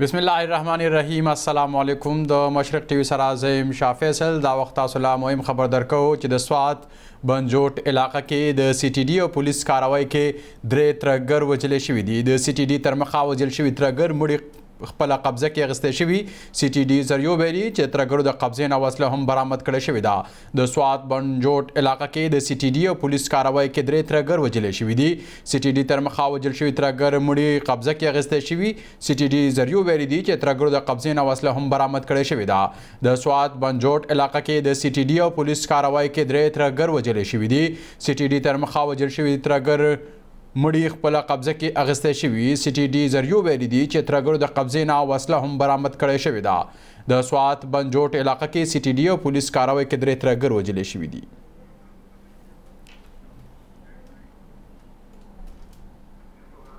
بسم الله الرحمن الرحیم السلام علیکم د مشرق ټی وی سره زم شافیصل دا وخت تاسو لا مهم خبر درکو چې د سواد بنجوټ علاقه کې د سی ټی ډی او پولیس کاروای کې درې ترګر وجل شوې دي د سی ټی ډی تر مخه وجل شوې ترګر مړي خپل قبضه کې اغستې شوی سی ټي ډي زریو ویلي چې ترګرو د قبضې نه وسله هم برامد کړې شوې ده د سواد بنجوټ علاقې کې د سی ټي ډي او پولیس کاروای کې درې ترګر وجلې شوې دي سی ټي ډي تر مخه وجل شوی ترګر مړي قبضه کې اغستې شوی سی ټي ډي زریو ویلي دي چې ترګرو د قبضې نه وسله هم برامد کړې شوې ده د سواد بنجوټ علاقې کې د سی ټي ډي او پولیس کاروای کې درې ترګر وجلې شوې دي سی ټي ډي تر مخه وجل شوی ترګر مړی خپل قبضه کې اغستې شوی سی ټي ډي زریو ویل دي چې ترګړو د قبضې نه وسله هم برامت کړې شوې ده د سوات بنجوټ علاقې کې سی ټي ډي او پولیس کاروي کې درې ترګر وجلې شوې دي